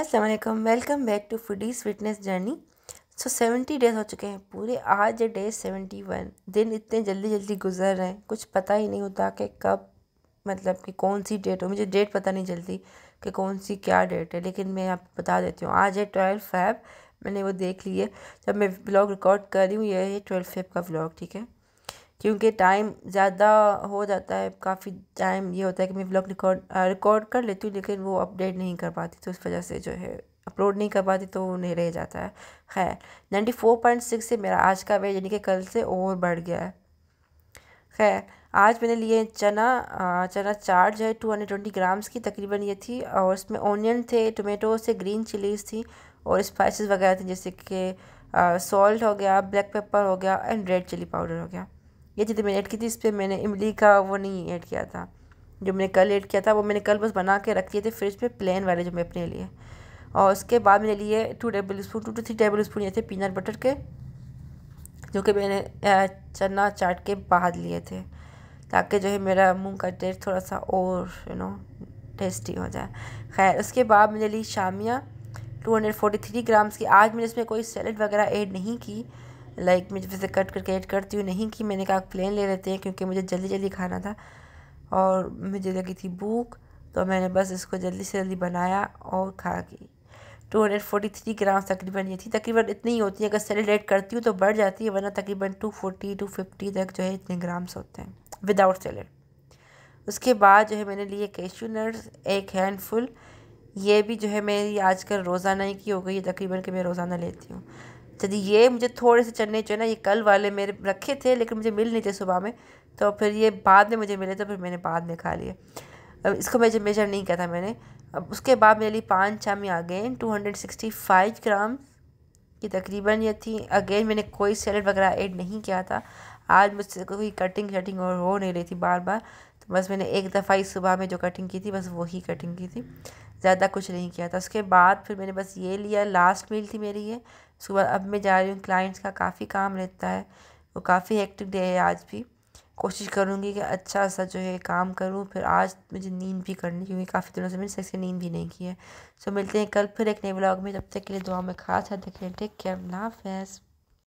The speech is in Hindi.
Aslam welcome back to foodies fitness journey so seventy days हो चुके हैं पूरे आज डे सेवेंटी वन दिन इतने जल्दी जल्दी गुजर रहे हैं कुछ पता ही नहीं होता कि कब मतलब कि कौन सी डेट हो मुझे डेट पता नहीं चलती कि कौन सी क्या डेट है लेकिन मैं आपको बता देती हूँ आज है ट्वेल्व फैब मैंने वो देख ली है जब मैं ब्लॉग रिकॉर्ड कर रही हूँ ये है ट्वेल्व फैब का ब्लॉग ठीक है क्योंकि टाइम ज़्यादा हो जाता है काफ़ी टाइम ये होता है कि मैं ब्लॉग रिकॉर्ड रिकॉर्ड कर लेती हूँ लेकिन वो अपडेट नहीं कर पाती तो उस वजह से जो है अपलोड नहीं कर पाती तो नहीं रह जाता है खैर नाइन्टी फोर पॉइंट सिक्स से मेरा आज का वेट यानी कि कल से और बढ़ गया है खैर आज मैंने लिए चना चना चाट जो है टू हंड्रेड ट्वेंटी ग्राम्स की तकरीबन ये थी और उसमें ऑनियन थे टोमेटो से ग्रीन चिलीज़ थी और स्पाइसेस वगैरह थे जैसे कि सॉल्ट हो गया ब्लैक पेपर हो गया एंड रेड चिली पाउडर हो गया ये जितनी मैंने ऐड की थी इस पर मैंने इमली का वो नहीं ऐड किया था जो मैंने कल ऐड किया था वो मैंने कल बस बना के रख दिए थे फ्रिज में प्लेन वाले जो मैं अपने लिए और उसके बाद मैंने लिए two tablespoon two two three tablespoon ये थे पीनट बटर के जो कि मैंने चना चाट के बाहर लिए थे ताकि जो है मेरा मुंह का टेस्ट थोड़ा सा और यू नो टेस्टी हो जाए खैर उसके बाद मैंने ली शामिया two hundred forty three grams की आज मैंने इसमें कोई सैलड वगैरह ऐड नहीं की लाइक मैं जब से कट करके ऐड करती हूँ नहीं कि मैंने कहा प्लेन ले लेते हैं क्योंकि मुझे जल्दी जल्दी खाना था और मुझे लगी थी भूख तो मैंने बस इसको जल्दी से जल्दी बनाया और खा के two hundred forty three gram तकरीबन ये थी तकरीबन इतनी ही होती है अगर सेलिब्रेट करती हूँ तो बढ़ जाती है वरना तकरीबन टू फोर्टी टू फिफ्टी तक जो है इतने ग्राम्स होते हैं विदाउट सेलेड उसके बाद जो है मैंने लिए कैशू नट्स एक हैंडफुल ये भी जो है मेरी आजकल रोज़ाना ही की हो गई है तकरीबन कि मैं रोज़ाना लेती हूँ चलिए ये मुझे थोड़े से चने जो है ना ये कल वाले मेरे रखे थे लेकिन मुझे मिल नहीं थे सुबह में तो फिर ये बाद में मुझे मिले तो फिर मैंने बाद में खा लिए अब इसको मैं मेजर नहीं किया था मैंने अब उसके बाद मेरे लिए पाँच चामी आ गए two hundred sixty five gram की तकरीबन ये थी अगेन मैंने कोई सैलड वगैरह ऐड नहीं किया था आज मुझसे कोई कटिंग शटिंग और हो नहीं रही थी बार बार बस मैंने एक दफ़ा ही सुबह में जो कटिंग की थी बस वही कटिंग की थी ज़्यादा कुछ नहीं किया था उसके बाद फिर मैंने बस ये लिया लास्ट मील थी मेरी ये सुबह अब मैं जा रही हूँ क्लाइंट्स का काफ़ी काम रहता है वो काफ़ी एक्टिव डे है आज भी कोशिश करूँगी कि अच्छा सा जो है काम करूँ फिर आज मुझे नींद भी करनी क्योंकि काफ़ी दिनों से मैंने सही से नींद भी नहीं की है सो मिलते हैं कल फिर एक नए ब्लॉग में जब तक के लिए दुआ में खास देख रखें टेक केयर फैस